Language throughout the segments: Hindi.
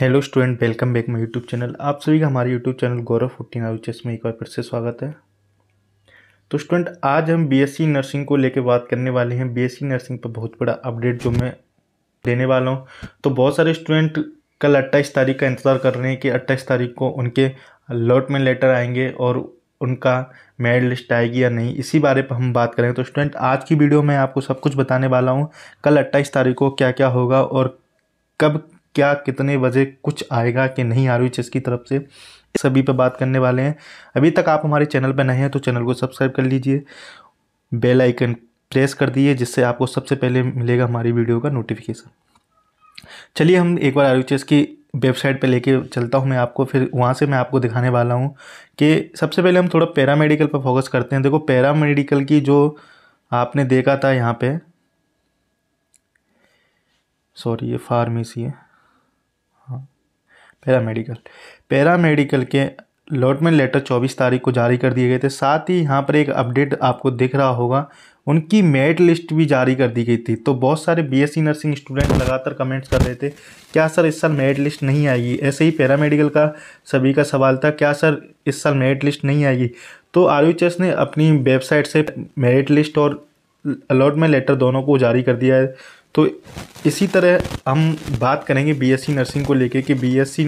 hello student welcome back my YouTube channel आप सभी का हमारे यूट्यूब चैनल गौरव फोर्टीन आउचेस में एक बार फिर से स्वागत है तो स्टूडेंट आज हम बीएससी नर्सिंग को लेकर बात करने वाले हैं बीएससी नर्सिंग पर बहुत बड़ा अपडेट जो मैं देने वाला हूं तो बहुत सारे स्टूडेंट कल अट्ठाईस तारीख का इंतज़ार कर रहे हैं कि अट्ठाईस तारीख को उनके अलॉटमेंट लेटर आएंगे और उनका मेरिट लिस्ट आएगी या नहीं इसी बारे पर हम बात करें तो स्टूडेंट आज की वीडियो में आपको सब कुछ बताने वाला हूँ कल अट्ठाईस तारीख को क्या क्या होगा और कब क्या कितने बजे कुछ आएगा कि नहीं आर की तरफ से सभी पर बात करने वाले हैं अभी तक आप हमारे चैनल पर नए हैं तो चैनल को सब्सक्राइब कर लीजिए बेल आइकन प्रेस कर दिए जिससे आपको सबसे पहले मिलेगा हमारी वीडियो का नोटिफिकेशन चलिए हम एक बार आर की वेबसाइट पे लेके चलता हूँ मैं आपको फिर वहाँ से मैं आपको दिखाने वाला हूँ कि सबसे पहले हम थोड़ा पैरामेडिकल पर फोकस करते हैं देखो पैरामेडिकल की जो आपने देखा था यहाँ पे सॉरी ये फार्मेसी है पैरामेडिकल पैरामेडिकल के अलॉटमेंट लेटर 24 तारीख को जारी कर दिए गए थे साथ ही यहाँ पर एक अपडेट आपको दिख रहा होगा उनकी मेरिट लिस्ट भी जारी कर दी गई थी तो बहुत सारे बीएससी नर्सिंग स्टूडेंट लगातार कमेंट्स कर रहे थे क्या सर इस साल मेरिट लिस्ट नहीं आएगी ऐसे ही पैरामेडिकल का सभी का सवाल था क्या सर इस साल मेरिट लिस्ट नहीं आएगी तो आर ने अपनी वेबसाइट से मेरिट लिस्ट और अलॉटमेंट लेटर दोनों को जारी कर दिया है तो इसी तरह हम बात करेंगे बीएससी नर्सिंग को लेके कि बीएससी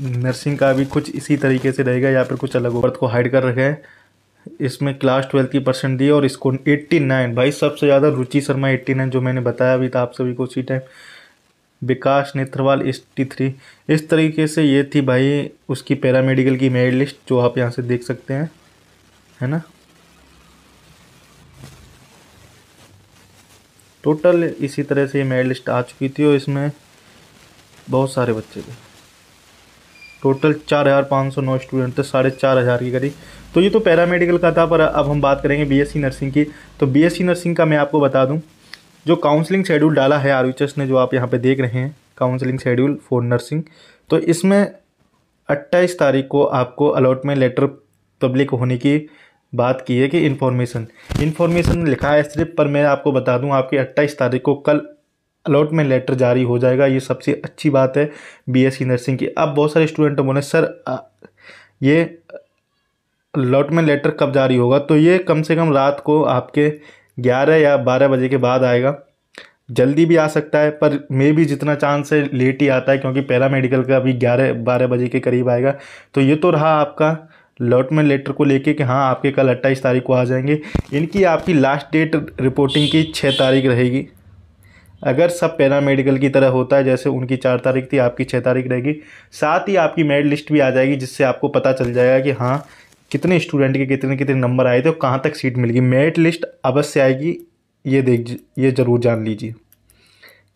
नर्सिंग का भी कुछ इसी तरीके से रहेगा या फिर कुछ अलग वर्थ को हाइड कर रखे हैं इसमें क्लास ट्वेल्थ की परसेंट दी और इसको 89 भाई सबसे ज़्यादा रुचि शर्मा 89 जो मैंने बताया अभी था तो आप सभी को उसी time Vikas Netrawal eighty three इस तरीके से ये थी भाई उसकी पैरामेडिकल की मेरिट लिस्ट जो आप यहाँ से देख सकते हैं है ना टोटल इसी तरह से ये मेरिट लिस्ट आ चुकी थी और इसमें बहुत सारे बच्चे थे टोटल चार हज़ार पाँच सौ नौ स्टूडेंट थे साढ़े चार हज़ार के करीब तो ये तो पैरामेडिकल का था पर अब हम बात करेंगे बीएससी नर्सिंग की तो बीएससी नर्सिंग का मैं आपको बता दूं जो काउंसलिंग शेड्यूल डाला है आर ने जो आप यहाँ पर देख रहे हैं काउंसलिंग शेड्यूल फॉर नर्सिंग तो इसमें अट्ठाईस तारीख को आपको अलॉटमेंट लेटर पब्लिक होने की बात की है कि इन्फॉर्मेशन इन्फॉर्मेशन लिखा है सिर्फ पर मैं आपको बता दूं आपकी अट्ठाईस तारीख को कल अलॉटमेंट लेटर जारी हो जाएगा ये सबसे अच्छी बात है बीएससी नर्सिंग की अब बहुत सारे स्टूडेंट बोले सर ये अलॉटमेंट लेटर कब जारी होगा तो ये कम से कम रात को आपके ग्यारह या बारह बजे के बाद आएगा जल्दी भी आ सकता है पर मे भी जितना चांस है लेट ही आता है क्योंकि पैरा मेडिकल का अभी ग्यारह बारह बजे के करीब आएगा तो ये तो रहा आपका अलॉटमेंट लेटर को लेके कि हाँ आपके कल अट्ठाईस तारीख को आ जाएंगे इनकी आपकी लास्ट डेट रिपोर्टिंग की छः तारीख रहेगी अगर सब पैरामेडिकल की तरह होता है जैसे उनकी चार तारीख थी आपकी छः तारीख रहेगी साथ ही आपकी मेरिट लिस्ट भी आ जाएगी जिससे आपको पता चल जाएगा कि हाँ कितने स्टूडेंट के कितने कितने नंबर आए थे और कहाँ तक सीट मिलेगी मेरिट लिस्ट अवश्य आएगी ये देख ये ज़रूर जान लीजिए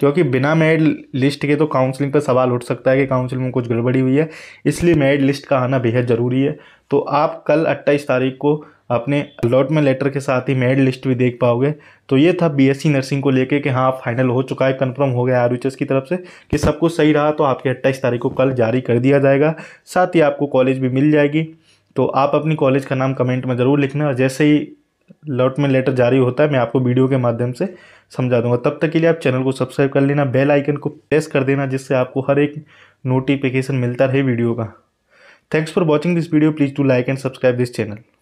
क्योंकि बिना मेरिट लिस्ट के तो काउंसलिंग पर सवाल उठ सकता है कि काउंसलिंग में कुछ गड़बड़ी हुई है इसलिए मेड लिस्ट का आना बेहद ज़रूरी है तो आप कल अट्ठाईस तारीख को अपने अलॉटमेंट लेटर के साथ ही मेड लिस्ट भी देख पाओगे तो ये था बीएससी नर्सिंग को लेके कि हाँ फाइनल हो चुका है कंफर्म हो गया आर की तरफ से कि सब कुछ सही रहा तो आपके अट्ठाईस तारीख को कल जारी कर दिया जाएगा साथ ही आपको कॉलेज भी मिल जाएगी तो आप अपनी कॉलेज का नाम कमेंट में ज़रूर लिखना जैसे ही लॉट में लेटर जारी होता है मैं आपको वीडियो के माध्यम से समझा दूंगा तब तक के लिए आप चैनल को सब्सक्राइब कर लेना बेल आइकन को प्रेस कर देना जिससे आपको हर एक नोटिफिकेशन मिलता रहे वीडियो का thanks for watching this video please to like and subscribe this channel